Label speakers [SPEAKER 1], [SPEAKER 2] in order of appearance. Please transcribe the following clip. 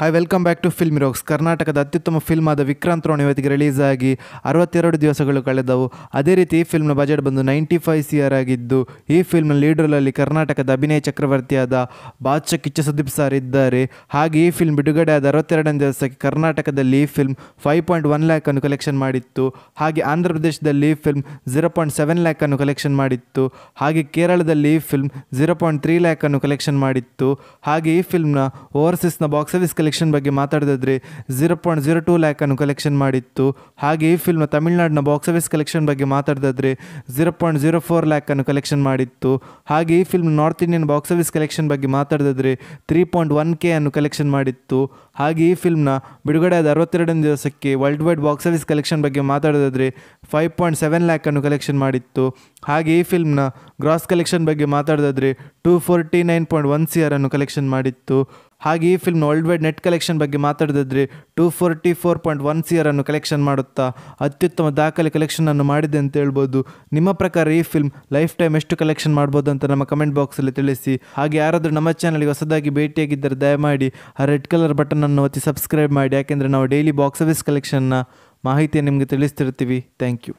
[SPEAKER 1] hi welcome back to film rocks ಕರ್ನಾಟಕದ ಅತ್ಯುತ್ತಮ film ಆದ ವಿಕ್ರಾಂತ್ ರೋಣ ಇವತ್ತಿಗೆ ರಿಲೀಸ್ ಆಗಿ ಅರವತ್ತೆರಡು ದಿವಸಗಳು ಕಳೆದವು ಅದೇ ರೀತಿ ಈ ಫಿಲ್ಮ್ನ ಬಜೆಟ್ ಬಂದು ನೈಂಟಿ ಫೈವ್ ಸಿ ಆರ್ ಆಗಿದ್ದು ಈ ಫಿಲ್ಮ್ನ ಲೀಡ್ರಲ್ಲಿ ಕರ್ನಾಟಕದ ಅಭಿನಯ ಚಕ್ರವರ್ತಿಯಾದ ಬಾದ್ಶ ಕಿಚ್ಚ ಸುದೀಪ್ ಸಾರ್ ಇದ್ದಾರೆ ಹಾಗೆ ಈ ಫಿಲ್ಮ್ ಬಿಡುಗಡೆ ಆದ ಅರವತ್ತೆರಡನೇ ದಿವಸಕ್ಕೆ ಕರ್ನಾಟಕದಲ್ಲಿ ಈ ಫಿಲ್ಮ್ ಫೈವ್ ಪಾಯಿಂಟ್ ಒನ್ ಅನ್ನು ಕಲೆಕ್ಷನ್ ಮಾಡಿತ್ತು ಹಾಗೆ ಆಂಧ್ರ ಪ್ರದೇಶದಲ್ಲಿ ಈ ಫಿಲ್ಮ್ ಝೀರೋ ಪಾಯಿಂಟ್ ಸೆವೆನ್ ಅನ್ನು ಕಲೆಕ್ಷನ್ ಮಾಡಿತ್ತು ಹಾಗೆ ಕೇರಳದಲ್ಲಿ ಈ ಫಿಲ್ಮ್ ಝೀರೋ ಪಾಯಿಂಟ್ ತ್ರೀ ಅನ್ನು ಕಲೆಕ್ಷನ್ ಮಾಡಿತ್ತು ಹಾಗೆ ಈ ಫಿಲ್ಮ್ನ ಓವರ್ಸೀಸ್ನ ಬಾಕ್ಸ್ ಆಫೀಸ್ ಕಲೆಕ್ಷನ್ ಬಗ್ಗೆ ಮಾತಾಡಿದ್ರೆ ಜೀರೋ ಪಾಯಿಂಟ್ ಜೀರೋ ಟೂ ಅನ್ನು ಕಲೆಕ್ಷನ್ ಮಾಡಿತ್ತು ಹಾಗೆ ಈ ಫಿಲ್ಮ್ ತಮಿಳುನಾಡಿನ ಬಾಕ್ಸ್ ಆಫೀಸ್ ಕಲೆಕ್ಷನ್ ಬಗ್ಗೆ ಮಾತಾಡಿದ್ರೆ ಝೀರೋ ಪಾಯಿಂಟ್ ಜೀರೋ ಫೋರ್ ಲ್ಯಾಕನ್ನು ಕಲೆಕ್ಷನ್ ಮಾಡಿತ್ತು ಹಾಗೆ ಈ film north Indian box office collection ಬಗ್ಗೆ ಮಾತಾಡಿದ್ರೆ ತ್ರೀ ಪಾಯಿಂಟ್ ಒನ್ ಕೆ ಅನ್ನು ಕಲೆಕ್ಷನ್ ಮಾಡಿತ್ತು ಹಾಗೆ ಈ ಫಿಲ್ಮ್ನ ಬಿಡುಗಡೆಯಾದ ಅರವತ್ತೆರಡನೇ ದಿವಸಕ್ಕೆ worldwide box office collection ಬಗ್ಗೆ ಮಾತಾಡಿದ್ರೆ ಫೈವ್ ಪಾಯಿಂಟ್ ಸೆವೆನ್ ಲ್ಯಾಕನ್ನು ಕಲೆಕ್ಷನ್ ಮಾಡಿತ್ತು ಹಾಗೆ ಈ ಫಿಲ್ಮ್ನ ಗ್ರಾಸ್ ಕಲೆಕ್ಷನ್ ಬಗ್ಗೆ ಮಾತಾಡೋದಾದರೆ two forty nine point one C ಆರನ್ನು ಕಲೆಕ್ಷನ್ ಮಾಡಿತ್ತು ಹಾಗೆ ಈ ಫಿಲ್ಮ್ನ ವರ್ಲ್ಡ್ ವೈಡ್ ನೆಟ್ ಕಲೆಕ್ಷನ್ ಬಗ್ಗೆ ಮಾತಾಡೋದಾದರೆ two forty four point one C ಆರನ್ನು ಕಲೆಕ್ಷನ್ ಮಾಡುತ್ತಾ ಅತ್ಯುತ್ತಮ ದಾಖಲೆ ಕಲೆಕ್ಷನನ್ನು ಮಾಡಿದೆ ಅಂತ ಹೇಳ್ಬೋದು ನಿಮ್ಮ ಪ್ರಕಾರ ಈ ಫಿಲ್ಮ್ ಲೈಫ್ ಟೈಮ್ ಎಷ್ಟು ಕಲೆಕ್ಷನ್ ಮಾಡ್ಬೋದು ಅಂತ ನಮ್ಮ ಕಮೆಂಟ್ ಬಾಕ್ಸಲ್ಲಿ ತಿಳಿಸಿ ಹಾಗೆ ಯಾರಾದರೂ ನಮ್ಮ ಚಾನಲ್ಗೆ ಹೊಸದಾಗಿ ಭೇಟಿಯಾಗಿದ್ದರೆ ದಯಮಾಡಿ ಆ ರೆಡ್ ಕಲರ್ ಬಟನನ್ನು ಒತ್ತಿ ಸಬ್ಸ್ಕ್ರೈಬ್ ಮಾಡಿ ಯಾಕೆಂದರೆ ನಾವು ಡೈಲಿ ಬಾಕ್ಸ್ ಆಫೀಸ್ ಕಲೆಕ್ಷನ್ನ ಮಾಹಿತಿಯನ್ನು ನಿಮಗೆ ತಿಳಿಸ್ತಿರ್ತೀವಿ ಥ್ಯಾಂಕ್ ಯು